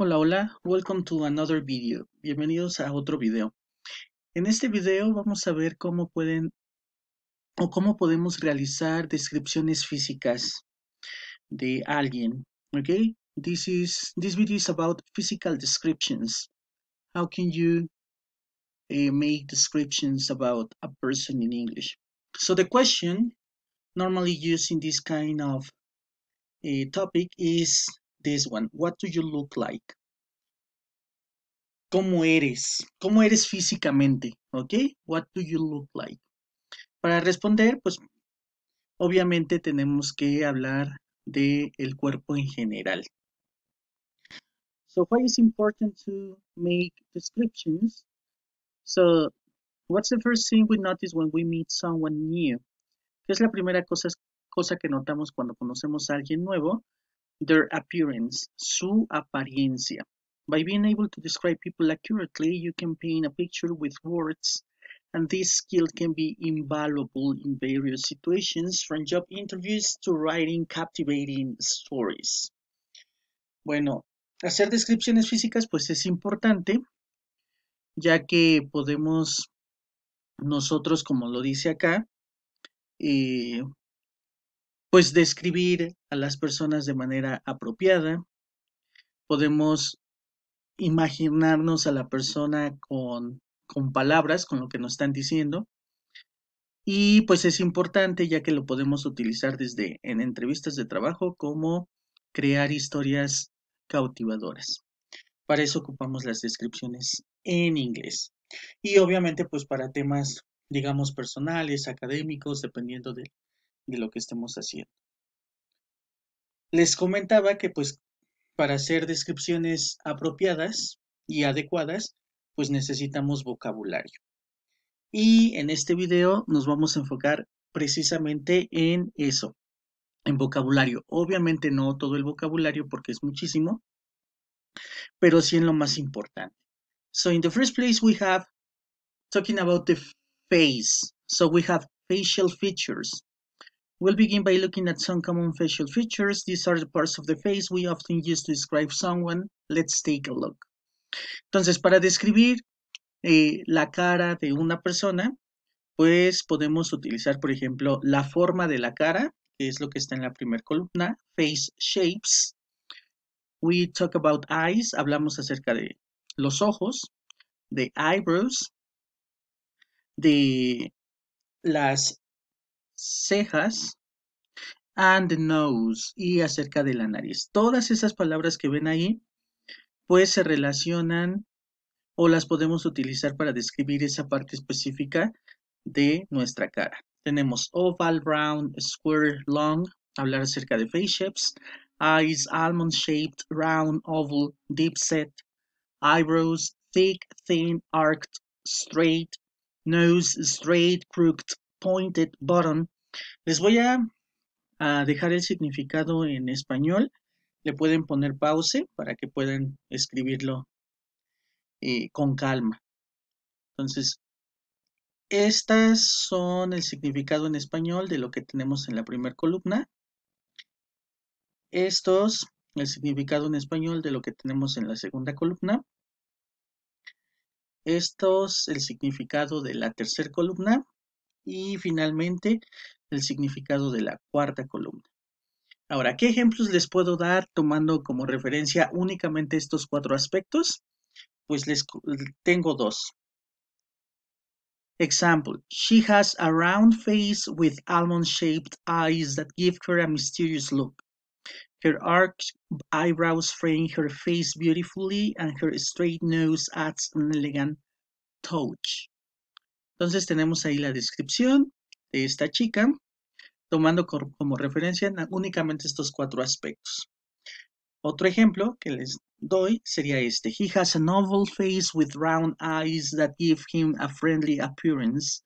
Hola, hola, welcome to another video. Bienvenidos a otro video. En este video vamos a ver cómo pueden o cómo podemos realizar descripciones físicas de alguien. Okay, this is this video is about physical descriptions. How can you uh, make descriptions about a person in English? So the question normally used in this kind of eh, topic is this one. What do you look like? ¿Cómo eres? ¿Cómo eres físicamente? ¿Okay? What do you look like? Para responder, pues obviamente tenemos que hablar del el cuerpo en general. So why is important to make descriptions? So what's the first thing we notice when we meet someone new? ¿Qué es la primera cosa, cosa que notamos cuando conocemos a alguien nuevo? their appearance, su apariencia. By being able to describe people accurately, you can paint a picture with words, and this skill can be invaluable in various situations, from job interviews to writing captivating stories. Bueno, hacer descripciones físicas pues es importante, ya que podemos nosotros, como lo dice acá, eh, pues describir a las personas de manera apropiada. Podemos imaginarnos a la persona con, palabras, con lo que nos están diciendo. Y pues es importante ya que lo podemos utilizar desde en entrevistas de trabajo como crear historias cautivadoras. Para eso ocupamos las descripciones en inglés. Y obviamente pues para temas digamos personales, académicos, dependiendo de, de lo que estemos haciendo. Les comentaba que pues para hacer descripciones apropiadas y adecuadas, pues necesitamos vocabulario. Y en este video nos vamos a enfocar precisamente en eso, en vocabulario. Obviamente no todo el vocabulario porque es muchísimo, pero sí en lo más importante. So in the first place we have talking about the face. So we have facial features. We'll begin by looking at some common facial features. These are the parts of the face we often use to describe someone. Let's take a look. Entonces, para describir eh, la cara de una persona, pues podemos utilizar, por ejemplo, la forma de la cara, que es lo que está en la primera columna, face shapes. We talk about eyes, hablamos acerca de los ojos, de eyebrows, de las cejas and nose y acerca de la nariz. Todas esas palabras que ven ahí, pues se relacionan o las podemos utilizar para describir esa parte específica de nuestra cara. Tenemos oval, round, square, long, hablar acerca de face shapes, eyes, almond shaped, round, oval, deep set, eyebrows, thick, thin, arched, straight, nose, straight, crooked, pointed button. Les voy a, dejar el significado en español. Le pueden poner pause para que puedan escribirlo eh, con calma. Entonces, estas son el significado en español de lo que tenemos en la primera columna. Estos, el significado en español de lo que tenemos en la segunda columna. Estos, el significado de la tercera columna y finalmente el significado de la cuarta columna. Ahora, ¿qué ejemplos les puedo dar tomando como referencia únicamente estos cuatro aspectos? Pues les tengo dos. Example, she has a round face with almond-shaped eyes that give her a mysterious look. Her arched eyebrows frame her face beautifully and her straight nose adds an elegant touch. Entonces tenemos ahí la descripción de esta chica, tomando como referencia únicamente estos cuatro aspectos. Otro ejemplo que les doy sería este. He has a novel face with round eyes that give him a friendly appearance.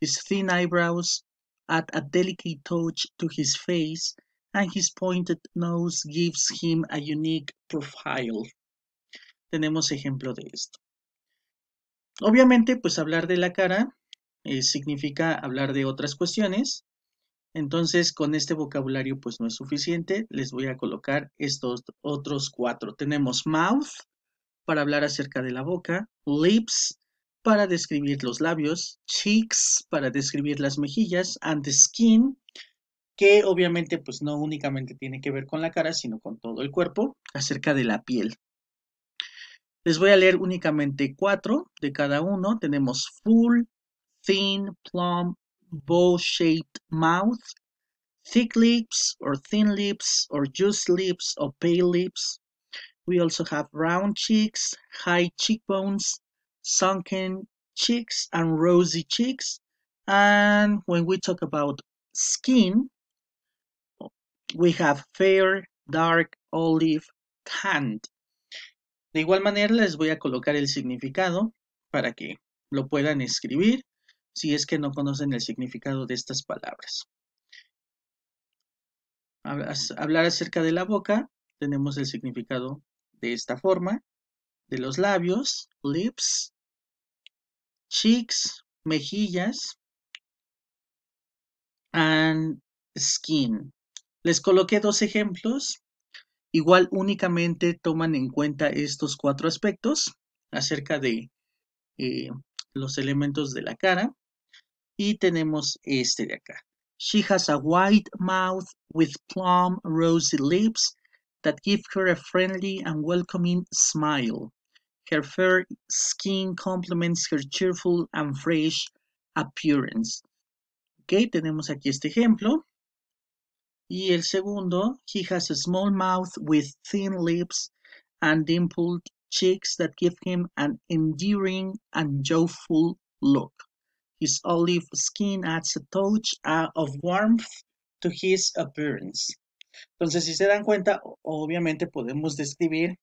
His thin eyebrows add a delicate touch to his face, and his pointed nose gives him a unique profile. Tenemos ejemplo de esto. Obviamente, pues hablar de la cara eh, significa hablar de otras cuestiones. Entonces, con este vocabulario, pues no es suficiente. Les voy a colocar estos otros cuatro. Tenemos mouth, para hablar acerca de la boca, lips, para describir los labios, cheeks, para describir las mejillas, and skin, que obviamente pues no únicamente tiene que ver con la cara, sino con todo el cuerpo, acerca de la piel. Les voy a leer únicamente cuatro de cada uno. Tenemos full, thin, plump, bowl-shaped mouth, thick lips or thin lips or juice lips or pale lips. We also have round cheeks, high cheekbones, sunken cheeks and rosy cheeks. And when we talk about skin, we have fair, dark, olive, tanned. De igual manera les voy a colocar el significado para que lo puedan escribir si es que no conocen el significado de estas palabras. Hablar acerca de la boca, tenemos el significado de esta forma, de los labios, lips, cheeks, mejillas, and skin. Les coloqué dos ejemplos Igual únicamente toman en cuenta estos cuatro aspectos acerca de eh, los elementos de la cara. Y tenemos este de acá. She has a white mouth with plum rosy lips that give her a friendly and welcoming smile. Her fair skin complements her cheerful and fresh appearance. Ok, tenemos aquí este ejemplo. Y el segundo, he has a small mouth with thin lips and dimpled cheeks that give him an endearing and joyful look. His olive skin adds a touch uh, of warmth to his appearance. Entonces, si se dan cuenta, obviamente podemos describir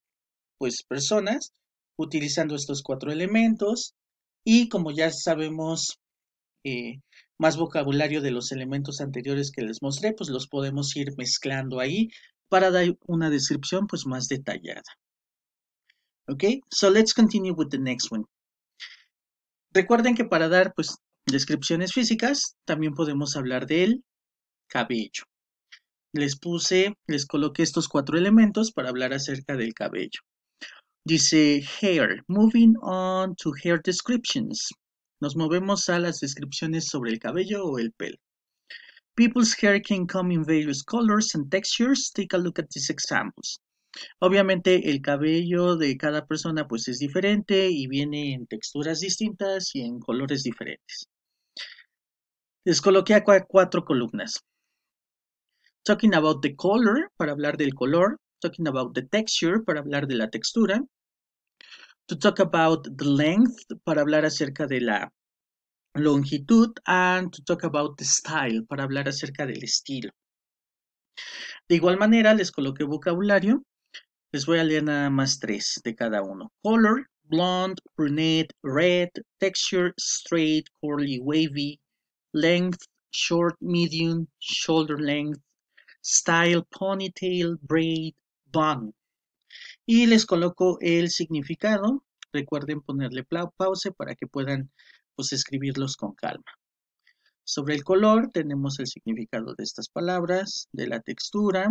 pues personas utilizando estos cuatro elementos y como ya sabemos eh, más vocabulario de los elementos anteriores que les mostré, pues los podemos ir mezclando ahí para dar una descripción pues más detallada. Ok, so let's continue with the next one. Recuerden que para dar pues descripciones físicas también podemos hablar del cabello. Les puse, les coloqué estos cuatro elementos para hablar acerca del cabello. Dice hair. Moving on to hair descriptions. Nos movemos a las descripciones sobre el cabello o el pelo. People's hair can come in various colors and textures. Take a look at these examples. Obviamente el cabello de cada persona pues es diferente y viene en texturas distintas y en colores diferentes. Les coloqué acá cuatro columnas. Talking about the color, para hablar del color. Talking about the texture, para hablar de la textura to talk about the length, para hablar acerca de la longitud, and to talk about the style, para hablar acerca del estilo. De igual manera, les coloqué vocabulario. Les voy a leer nada más tres de cada uno. Color, blonde, brunette, red, texture, straight, curly, wavy, length, short, medium, shoulder length, style, ponytail, braid, bun y les coloco el significado. Recuerden ponerle pause para que puedan pues, escribirlos con calma. Sobre el color tenemos el significado de estas palabras, de la textura,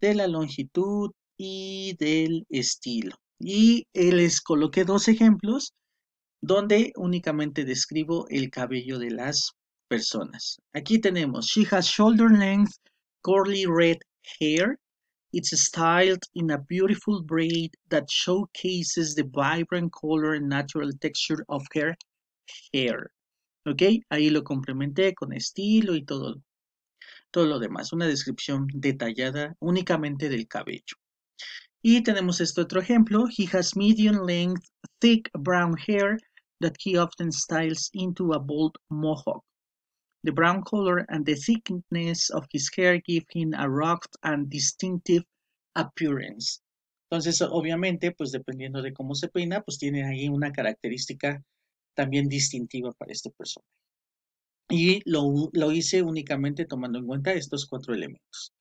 de la longitud y del estilo. Y eh, les coloqué dos ejemplos donde únicamente describo el cabello de las personas. Aquí tenemos, she has shoulder length curly red hair It's styled in a beautiful braid that showcases the vibrant color and natural texture of her hair. Okay, Ahí lo complementé con estilo y todo, todo lo demás. Una descripción detallada únicamente del cabello. Y tenemos este otro ejemplo. He has medium length, thick brown hair that he often styles into a bold mohawk. The brown color and the thickness of his hair give him a rugged and distinctive appearance. Entonces, obviamente, pues dependiendo de cómo se peina, pues tiene ahí una característica también distintiva para este personaje. Y lo, lo hice únicamente tomando en cuenta estos cuatro elementos.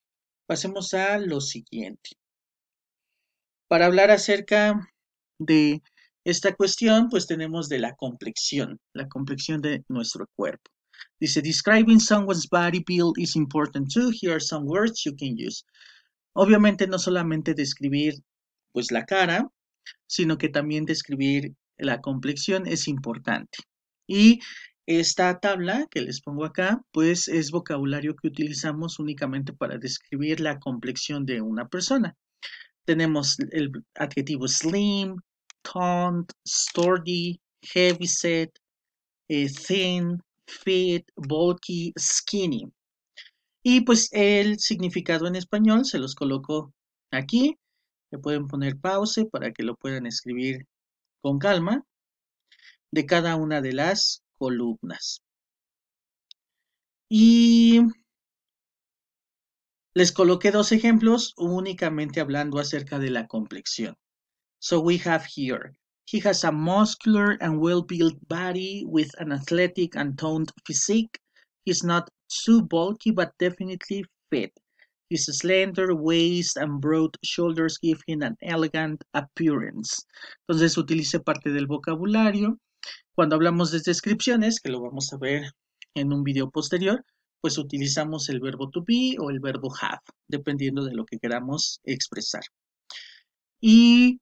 Pasemos a lo siguiente. Para hablar acerca de esta cuestión, pues tenemos de la complexión, la complexión de nuestro cuerpo. Dice, describing someone's body build is important too. Here are some words you can use. Obviamente no solamente describir pues la cara, sino que también describir la complexión es importante. Y esta tabla que les pongo acá, pues es vocabulario que utilizamos únicamente para describir la complexión de una persona. Tenemos el adjetivo slim, toned, sturdy, heavy set eh, thin, fit, bulky, skinny. Y pues el significado en español se los coloco aquí. Le pueden poner pause para que lo puedan escribir con calma de cada una de las columnas. Y les coloqué dos ejemplos únicamente hablando acerca de la complexión. So we have here He has a muscular and well-built body with an athletic and toned physique. He's not too bulky, but definitely fit. His slender waist and broad shoulders give him an elegant appearance. Entonces utilice parte del vocabulario. Cuando hablamos de descripciones, que lo vamos a ver en un video posterior, pues utilizamos el verbo to be o el verbo have, dependiendo de lo que queramos expresar. Y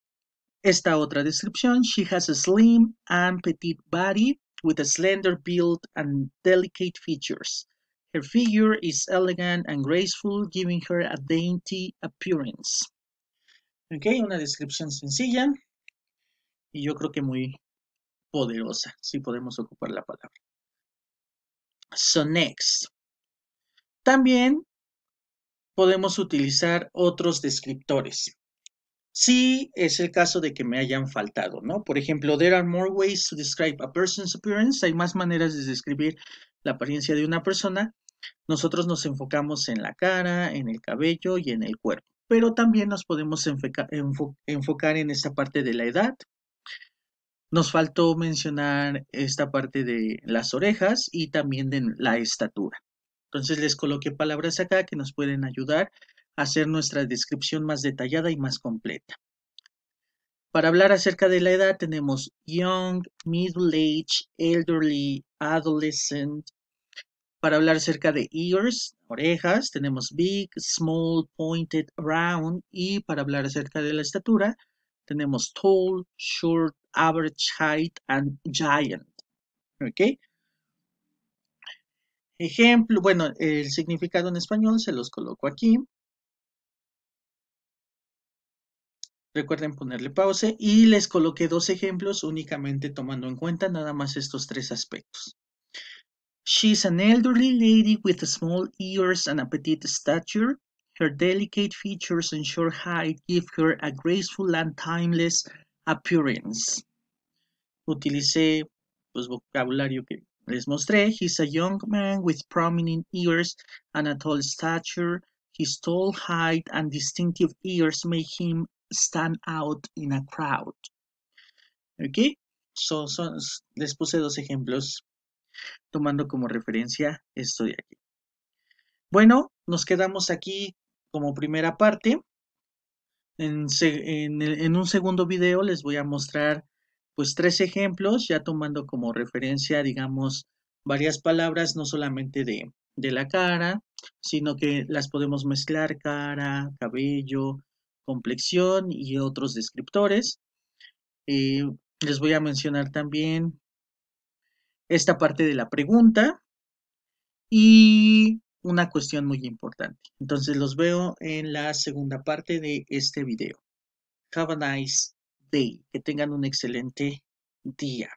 esta otra descripción, she has a slim and petite body with a slender build and delicate features. Her figure is elegant and graceful, giving her a dainty appearance. Ok, una descripción sencilla y yo creo que muy poderosa, si podemos ocupar la palabra. So next. También podemos utilizar otros descriptores sí es el caso de que me hayan faltado, ¿no? Por ejemplo, there are more ways to describe a person's appearance, hay más maneras de describir la apariencia de una persona. Nosotros nos enfocamos en la cara, en el cabello y en el cuerpo, pero también nos podemos enfocar en esta parte de la edad. Nos faltó mencionar esta parte de las orejas y también de la estatura. Entonces les coloqué palabras acá que nos pueden ayudar hacer nuestra descripción más detallada y más completa. Para hablar acerca de la edad tenemos young, middle age, elderly, adolescent. Para hablar acerca de ears, orejas, tenemos big, small, pointed, round. Y para hablar acerca de la estatura, tenemos tall, short, average height and giant. ¿Ok? Ejemplo, bueno, el significado en español se los coloco aquí. Recuerden ponerle pause y les coloqué dos ejemplos únicamente tomando en cuenta nada más estos tres aspectos. She's an elderly lady with small ears and a petite stature. Her delicate features and short height give her a graceful and timeless appearance. Utilicé pues, vocabulario que les mostré. He's a young man with prominent ears and a tall stature. His tall height and distinctive ears make him stand out in a crowd. ¿Ok? les puse dos ejemplos tomando como referencia esto de aquí. Bueno, nos quedamos aquí como primera parte. En, en, un segundo video les voy a mostrar pues tres ejemplos, ya tomando como referencia, digamos, varias palabras, no solamente de, de la cara, sino que las podemos mezclar cara, cabello, complexión y otros descriptores. Eh, les voy a mencionar también esta parte de la pregunta y una cuestión muy importante. Entonces los veo en la segunda parte de este video. Have a nice day. Que tengan un excelente día.